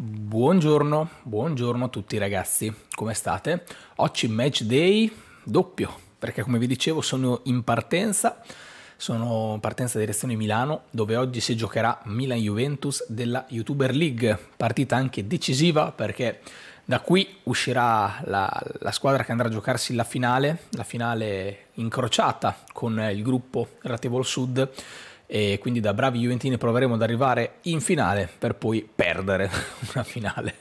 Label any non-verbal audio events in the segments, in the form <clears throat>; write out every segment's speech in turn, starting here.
Buongiorno, buongiorno a tutti ragazzi, come state? Oggi match day doppio, perché come vi dicevo sono in partenza, sono in partenza direzione Milano, dove oggi si giocherà Milan-Juventus della YouTuber League, partita anche decisiva perché da qui uscirà la, la, squadra che andrà a giocarsi la finale, la finale incrociata con il gruppo relativo al sud e quindi da bravi Juventini proveremo ad arrivare in finale per poi perdere <laughs> una finale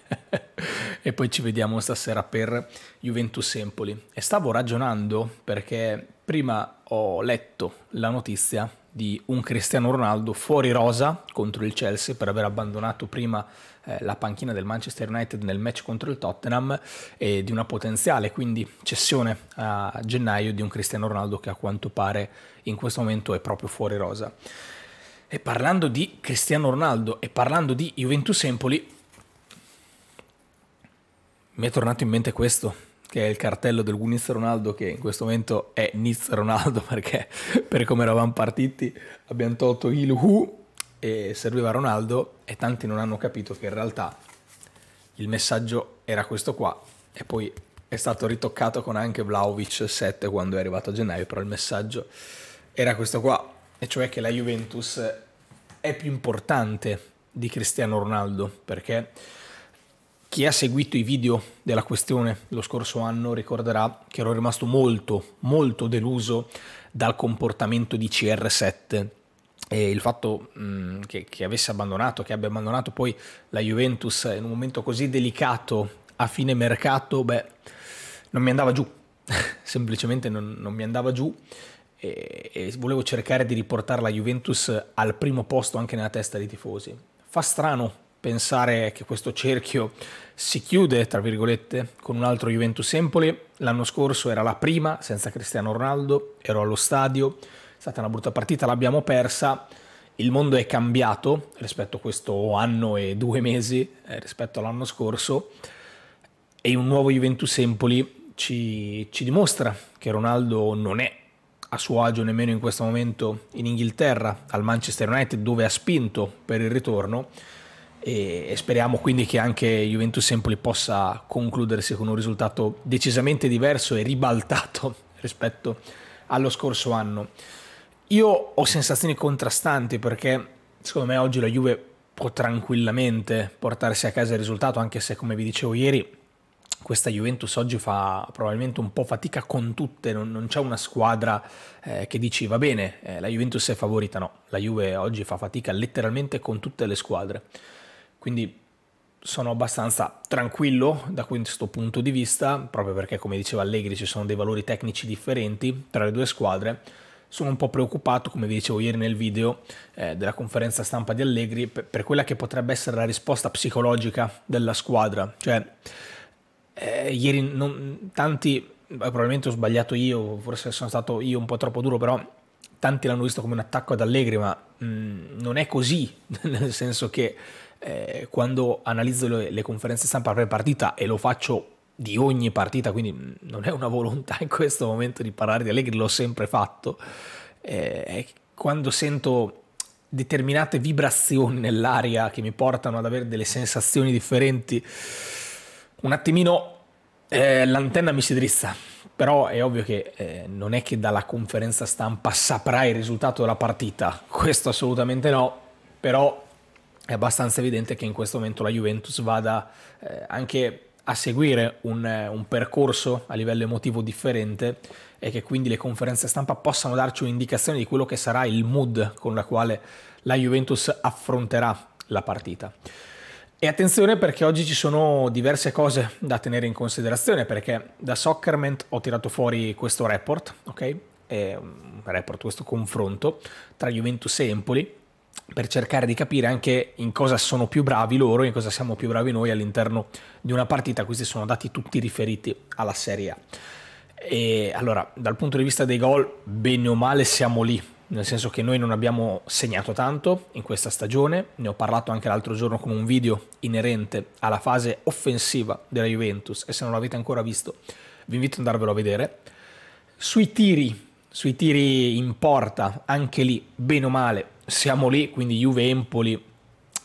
e poi ci vediamo stasera per Juventus Empoli e stavo ragionando perché prima ho letto la notizia di un Cristiano Ronaldo fuori rosa contro il Chelsea per aver abbandonato prima eh, la panchina del Manchester United nel match contro il Tottenham e di una potenziale quindi cessione a gennaio di un Cristiano Ronaldo che a quanto pare in questo momento è proprio fuori rosa. E parlando di Cristiano Ronaldo e parlando di Juventus Empoli mi è tornato in mente questo che è il cartello del Winnis Ronaldo, che in questo momento è Niz Ronaldo, <laughs> perché per come eravamo partiti abbiamo tolto il Who e serviva Ronaldo e tanti non hanno capito che in realtà il messaggio era questo qua e poi è stato ritoccato con anche Vlaovic 7 quando è arrivato a gennaio, però il messaggio era questo qua, e cioè che la Juventus è più importante di Cristiano Ronaldo, perché chi ha seguito i video della questione lo scorso anno ricorderà che ero rimasto molto, molto deluso dal comportamento di CR7 e il fatto mh, mm, che, che avesse abbandonato, che abbia abbandonato poi la Juventus in un momento così delicato a fine mercato, beh, non mi andava giù, <laughs> semplicemente non, non, mi andava giù e, e, volevo cercare di riportare la Juventus al primo posto anche nella testa dei tifosi. Fa strano pensare che questo cerchio si chiude, tra virgolette, con un altro Juventus Empoli. L'anno scorso era la prima senza Cristiano Ronaldo, ero allo stadio, è stata una brutta partita, l'abbiamo persa. Il mondo è cambiato rispetto a questo anno e due mesi, eh, rispetto all'anno scorso, e un nuovo Juventus Empoli ci, ci dimostra che Ronaldo non è a suo agio nemmeno in questo momento in Inghilterra, al Manchester United dove ha spinto per il ritorno, e, speriamo quindi che anche Juventus Empoli possa concludersi con un risultato decisamente diverso e ribaltato <laughs> rispetto allo scorso anno. Io ho sensazioni contrastanti perché secondo me oggi la Juve può tranquillamente portarsi a casa il risultato, anche se come vi dicevo ieri questa Juventus oggi fa probabilmente un po' fatica con tutte, non, non c'è una squadra eh, che dici va bene, eh, la Juventus è favorita, no, la Juve oggi fa fatica letteralmente con tutte le squadre. Quindi sono abbastanza tranquillo da questo punto di vista, proprio perché come diceva Allegri ci sono dei valori tecnici differenti tra le due squadre. Sono un po' preoccupato, come vi dicevo ieri nel video eh, della conferenza stampa di Allegri, per, per, quella che potrebbe essere la risposta psicologica della squadra. Cioè, eh, ieri non, tanti, probabilmente ho sbagliato io, forse sono stato io un po' troppo duro, però tanti l'hanno visto come un attacco ad Allegri, ma mh, mm, non è così, <laughs> nel senso che eh, quando analizzo le, le conferenze stampa pre-partita e lo faccio di ogni partita, quindi mm, non è una volontà in questo momento di parlare di Allegri, l'ho sempre fatto. Eh, quando sento determinate vibrazioni nell'aria che mi portano ad avere delle sensazioni differenti, un attimino eh, l'antenna mi si drizza. Però è ovvio che eh, non è che dalla conferenza stampa saprai il risultato della partita, questo assolutamente no, però è abbastanza evidente che in questo momento la Juventus vada eh, anche a seguire un, eh, un, percorso a livello emotivo differente e che quindi le conferenze stampa possano darci un'indicazione di quello che sarà il mood con la quale la Juventus affronterà la partita. E attenzione perché oggi ci sono diverse cose da tenere in considerazione perché da Soccerment ho tirato fuori questo report, ok? È un report, questo confronto tra Juventus e Empoli per cercare di capire anche in cosa sono più bravi loro e in cosa siamo più bravi noi all'interno di una partita. Questi sono dati tutti riferiti alla Serie A. E allora, dal punto di vista dei gol, bene o male siamo lì, nel senso che noi non abbiamo segnato tanto in questa stagione, ne ho parlato anche l'altro giorno con un video inerente alla fase offensiva della Juventus e se non l'avete ancora visto vi invito ad andarvelo a vedere. Sui tiri, sui tiri in porta, anche lì, bene o male, siamo lì, quindi Juve e Empoli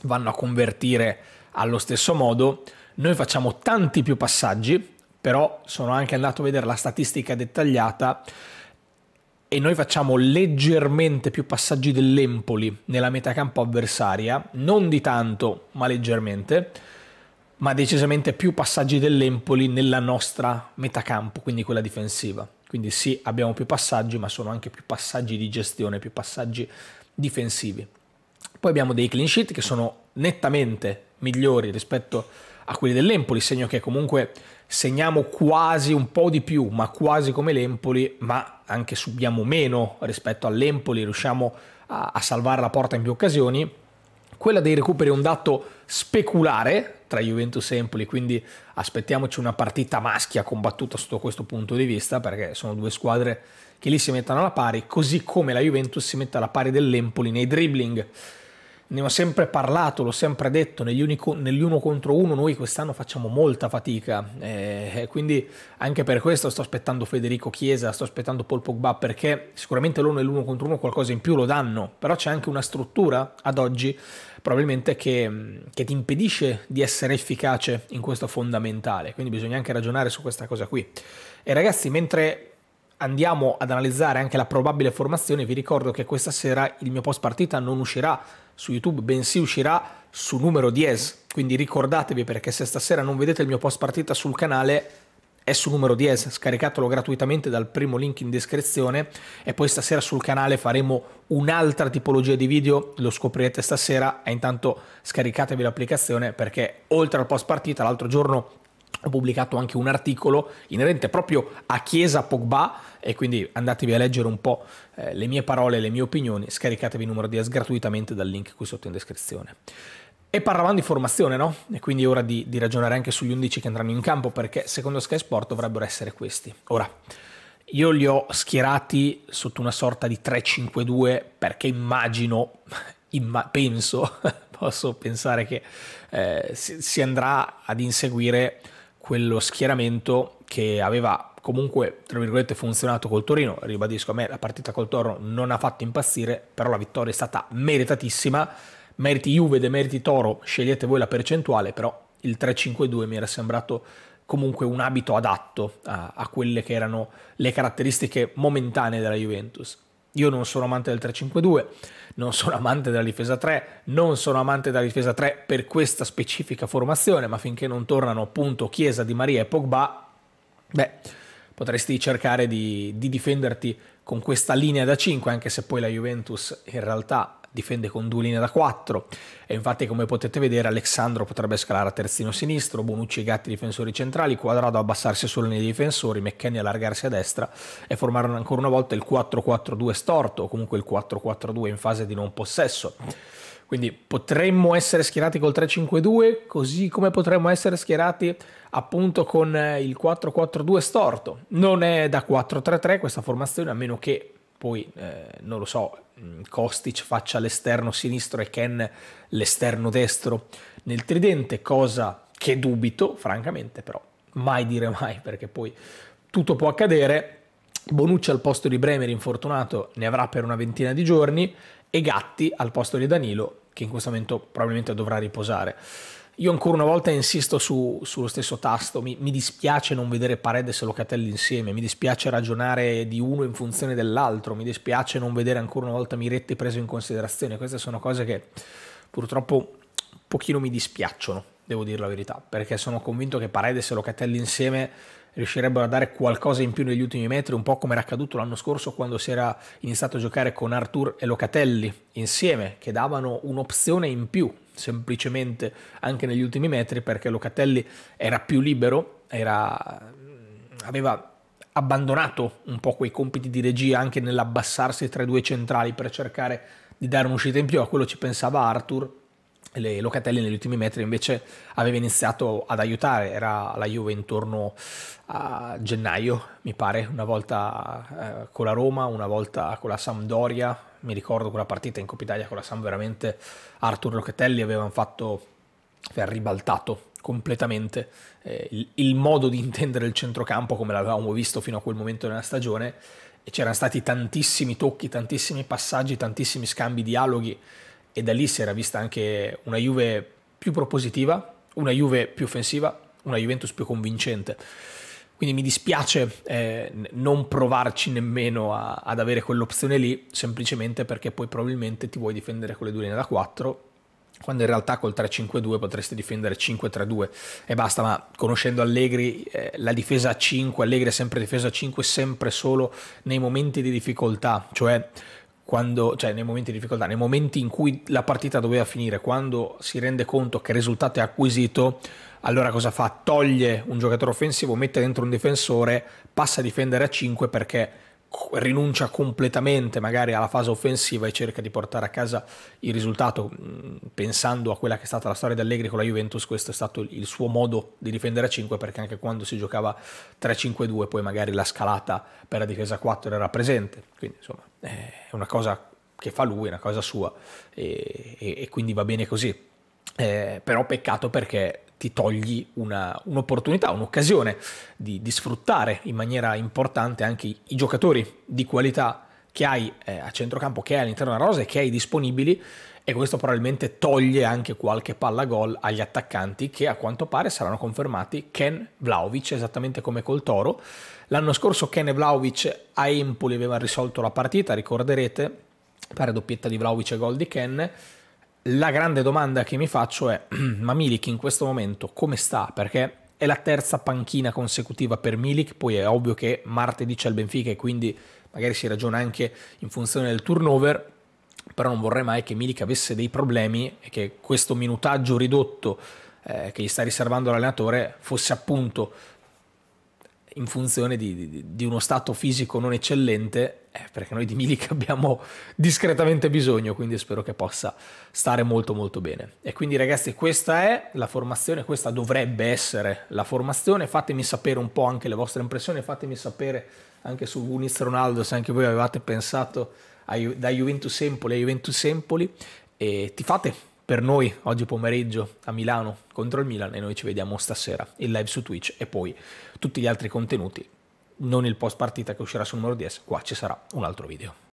vanno a convertire allo stesso modo. Noi facciamo tanti più passaggi, però sono anche andato a vedere la statistica dettagliata e noi facciamo leggermente più passaggi dell'Empoli nella metà campo avversaria, non di tanto, ma leggermente, ma decisamente più passaggi dell'Empoli nella nostra metà campo, quindi quella difensiva. Quindi sì, abbiamo più passaggi, ma sono anche più passaggi di gestione, più passaggi difensivi. Poi abbiamo dei clean sheet che sono nettamente migliori rispetto a quelli dell'Empoli, segno che comunque segniamo quasi un po' di più, ma quasi come l'Empoli, ma anche subiamo meno rispetto all'Empoli, riusciamo a, a salvare la porta in più occasioni quella dei recuperi è un dato speculare tra Juventus e Empoli, quindi aspettiamoci una partita maschia combattuta sotto questo punto di vista, perché sono due squadre che lì si mettono alla pari, così come la Juventus si mette alla pari dell'Empoli nei dribbling ne ho sempre parlato, l'ho sempre detto, negli nell'uno contro uno noi quest'anno facciamo molta fatica, eh, eh, quindi anche per questo sto aspettando Federico Chiesa, sto aspettando Paul Pogba, perché sicuramente loro nell'uno contro uno qualcosa in più lo danno, però c'è anche una struttura ad oggi probabilmente che, che ti impedisce di essere efficace in questo fondamentale, quindi bisogna anche ragionare su questa cosa qui. E ragazzi, mentre andiamo ad analizzare anche la probabile formazione, vi ricordo che questa sera il mio post partita non uscirà su YouTube, bensì uscirà su numero 10. Quindi ricordatevi perché se stasera non vedete il mio post partita sul canale è su numero 10, scaricatelo gratuitamente dal primo link in descrizione e poi stasera sul canale faremo un'altra tipologia di video, lo scoprirete stasera e intanto scaricatevi l'applicazione perché oltre al post partita l'altro giorno ho pubblicato anche un articolo inerente proprio a Chiesa Pogba e quindi andatevi a leggere un po' eh, le mie parole, le mie opinioni, scaricatevi il numero di AS gratuitamente dal link qui sotto in descrizione. E parlavamo di formazione, no? E quindi è ora di, di ragionare anche sugli 11 che andranno in campo perché secondo Sky Sport dovrebbero essere questi. Ora, io li ho schierati sotto una sorta di 3-5-2 perché immagino, <laughs> imma- penso, <laughs> posso pensare che eh, si, si andrà ad inseguire quello schieramento che aveva comunque, tra virgolette, funzionato col Torino. Ribadisco, a me la partita col Toro non ha fatto impazzire, però la vittoria è stata meritatissima. Meriti Juve, demeriti Toro, scegliete voi la percentuale, però il 3-5-2 mi era sembrato comunque un abito adatto a, a quelle che erano le caratteristiche momentanee della Juventus. Io non sono amante del 3-5-2, non sono amante della difesa 3, non sono amante della difesa 3 per questa specifica formazione, ma finché non tornano appunto Chiesa, Di Maria e Pogba, beh, potresti cercare di, di difenderti con questa linea da 5, anche se poi la Juventus in realtà difende con due linee da 4 e infatti come potete vedere Alexandro potrebbe scalare a terzino sinistro, Bonucci e Gatti difensori centrali, Quadrado abbassarsi sulle linee difensori, McKenny allargarsi a destra e formare ancora una volta il 4-4-2 storto o comunque il 4-4-2 in fase di non possesso. Quindi potremmo essere schierati col 3-5-2, così come potremmo essere schierati appunto con il 4-4-2 storto. Non è da 4-3-3 questa formazione, a meno che poi eh, non lo so, mm, Kostic faccia l'esterno sinistro e Ken l'esterno destro nel tridente, cosa che dubito, francamente, però mai dire mai perché poi tutto può accadere. Bonucci al posto di Bremer, infortunato, ne avrà per una ventina di giorni e Gatti al posto di Danilo, che in questo momento probabilmente dovrà riposare. Io ancora una volta insisto su, sullo stesso tasto, mi, mi, dispiace non vedere Paredes e Locatelli insieme, mi dispiace ragionare di uno in funzione dell'altro, mi dispiace non vedere ancora una volta Miretti preso in considerazione, queste sono cose che purtroppo un pochino mi dispiacciono, devo dire la verità, perché sono convinto che Paredes e Locatelli insieme riuscirebbero a dare qualcosa in più negli ultimi metri, un po' come era accaduto l'anno scorso quando si era iniziato a giocare con Artur e Locatelli insieme, che davano un'opzione in più semplicemente anche negli ultimi metri perché Locatelli era più libero, era, aveva abbandonato un po' quei compiti di regia anche nell'abbassarsi tra i due centrali per cercare di dare un'uscita in più, a quello ci pensava Arthur, le Locatelli negli ultimi metri invece aveva iniziato ad aiutare, era la Juve intorno a gennaio mi pare, una volta eh, con la Roma, una volta con la Sampdoria, mi ricordo quella partita in Coppa Italia con la Sam veramente Arthur Locatelli avevano fatto cioè, ribaltato completamente eh, il, il, modo di intendere il centrocampo come l'avevamo visto fino a quel momento della stagione e c'erano stati tantissimi tocchi, tantissimi passaggi, tantissimi scambi, dialoghi e da lì si era vista anche una Juve più propositiva, una Juve più offensiva, una Juventus più convincente. Quindi mi dispiace eh, non provarci nemmeno a, ad avere quell'opzione lì, semplicemente perché poi probabilmente ti vuoi difendere con le due linee da 4 quando in realtà col 3-5-2 potresti difendere 5-3-2 e basta, ma conoscendo Allegri eh, la difesa a 5, Allegri è sempre difesa a 5, sempre solo nei momenti di difficoltà, cioè quando, cioè nei momenti di difficoltà, nei momenti in cui la partita doveva finire, quando si rende conto che il risultato è acquisito, allora cosa fa? Toglie un giocatore offensivo, mette dentro un difensore, passa a difendere a 5 perché rinuncia completamente magari alla fase offensiva e cerca di portare a casa il risultato mm, pensando a quella che è stata la storia di Allegri con la Juventus questo è stato il suo modo di difendere a 5 perché anche quando si giocava 3-5-2 poi magari la scalata per la difesa 4 era presente quindi insomma è una cosa che fa lui, è una cosa sua e, e, e quindi va bene così eh, però peccato perché ti togli una, un'opportunità, un'occasione di, di, sfruttare in maniera importante anche i, i giocatori di qualità che hai eh, a centrocampo, che hai all'interno della rosa e che hai disponibili e questo probabilmente toglie anche qualche palla gol agli attaccanti che a quanto pare saranno confermati Ken Vlaovic, esattamente come col Toro. L'anno scorso Ken e Vlaovic a Empoli avevano risolto la partita, ricorderete, pare doppietta di Vlaovic e gol di Ken la grande domanda che mi faccio è, <clears throat> ma Milik in questo momento come sta? Perché è la terza panchina consecutiva per Milik, poi è ovvio che martedì c'è il Benfica e quindi magari si ragiona anche in funzione del turnover, però non vorrei mai che Milik avesse dei problemi e che questo minutaggio ridotto eh, che gli sta riservando l'allenatore fosse appunto in funzione di, di, di uno stato fisico non eccellente eh, perché noi di Milik abbiamo discretamente bisogno, quindi spero che possa stare molto molto bene. E quindi ragazzi questa è la formazione, questa dovrebbe essere la formazione, fatemi sapere un po' anche le vostre impressioni, fatemi sapere anche su Muniz Ronaldo se anche voi avevate pensato a, da Juventus Empoli a Juventus Empoli e ti fate per noi oggi pomeriggio a Milano contro il Milan e noi ci vediamo stasera in live su Twitch e poi tutti gli altri contenuti non il post partita che uscirà sul numero 10, qua ci sarà un altro video.